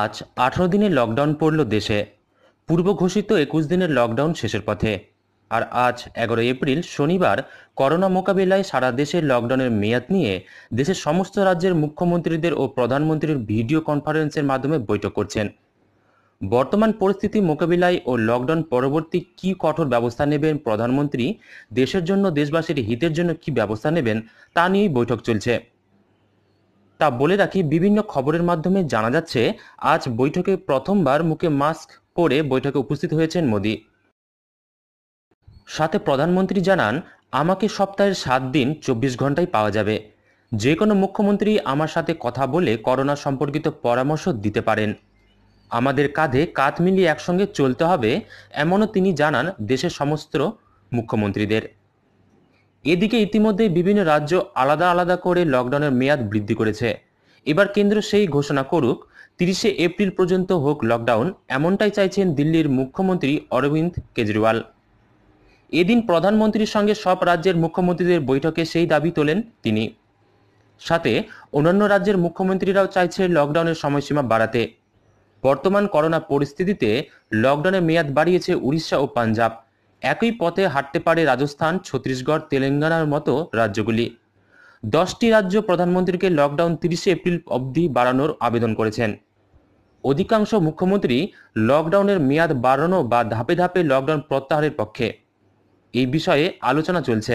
আজ আঠারো দিনের লকডাউন পড়ল দেশে পূর্ব ঘোষিত একুশ দিনের লকডাউন শেষের পথে আর আজ এগারোই এপ্রিল শনিবার করোনা মোকাবিলায় সারা দেশের লকডাউনের মেয়াদ নিয়ে দেশের সমস্ত রাজ্যের মুখ্যমন্ত্রীদের ও প্রধানমন্ত্রীর ভিডিও কনফারেন্সের মাধ্যমে বৈঠক করছেন বর্তমান পরিস্থিতি মোকাবিলায় ও লকডাউন পরবর্তী কি কঠোর ব্যবস্থা নেবেন প্রধানমন্ত্রী দেশের জন্য দেশবাসীর হিতের জন্য কি ব্যবস্থা নেবেন তা নিয়েই বৈঠক চলছে তা বলে রাখি বিভিন্ন খবরের মাধ্যমে জানা যাচ্ছে আজ বৈঠকে প্রথমবার মুখে মাস্ক পরে বৈঠকে উপস্থিত হয়েছেন মোদি সাথে প্রধানমন্ত্রী জানান আমাকে সপ্তাহের সাত দিন চব্বিশ ঘন্টায় পাওয়া যাবে যে কোনো মুখ্যমন্ত্রী আমার সাথে কথা বলে করোনা সম্পর্কিত পরামর্শ দিতে পারেন আমাদের কাঁধে কাঁধ মিলিয়ে একসঙ্গে চলতে হবে এমনও তিনি জানান দেশের সমস্ত মুখ্যমন্ত্রীদের এদিকে ইতিমধ্যে বিভিন্ন রাজ্য আলাদা আলাদা করে লকডাউনের মেয়াদ বৃদ্ধি করেছে এবার কেন্দ্র সেই ঘোষণা করুক তিরিশে এপ্রিল পর্যন্ত হোক লকডাউন এমনটাই চাইছেন দিল্লির মুখ্যমন্ত্রী অরবিন্দ কেজরিওয়াল এদিন প্রধানমন্ত্রীর সঙ্গে সব রাজ্যের মুখ্যমন্ত্রীদের বৈঠকে সেই দাবি তোলেন তিনি সাথে অন্যান্য রাজ্যের মুখ্যমন্ত্রীরাও চাইছে লকডাউনের সময়সীমা বাড়াতে বর্তমান করোনা পরিস্থিতিতে লকডাউনের মেয়াদ বাড়িয়েছে উড়িষ্যা ও পাঞ্জাব একই পথে হাঁটতে পারে রাজস্থান ছত্তিশগড় তেলেঙ্গানার মতো রাজ্যগুলি দশটি রাজ্য প্রধানমন্ত্রীকে লকডাউন তিরিশে এপ্রিল অবধি বাড়ানোর আবেদন করেছেন অধিকাংশ মুখ্যমন্ত্রী লকডাউনের মেয়াদ বাড়ানো বা ধাপে ধাপে লকডাউন প্রত্যাহারের পক্ষে এই বিষয়ে আলোচনা চলছে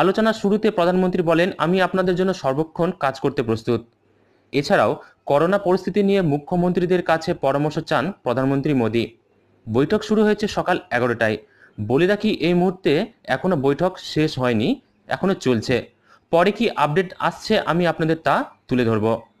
আলোচনার শুরুতে প্রধানমন্ত্রী বলেন আমি আপনাদের জন্য সর্বক্ষণ কাজ করতে প্রস্তুত এছাড়াও করোনা পরিস্থিতি নিয়ে মুখ্যমন্ত্রীদের কাছে পরামর্শ চান প্রধানমন্ত্রী মোদী বৈঠক শুরু হয়েছে সকাল এগারোটায় বলে রাখি এই মুহূর্তে এখনও বৈঠক শেষ হয়নি এখনও চলছে পরে কি আপডেট আসছে আমি আপনাদের তা তুলে ধরবো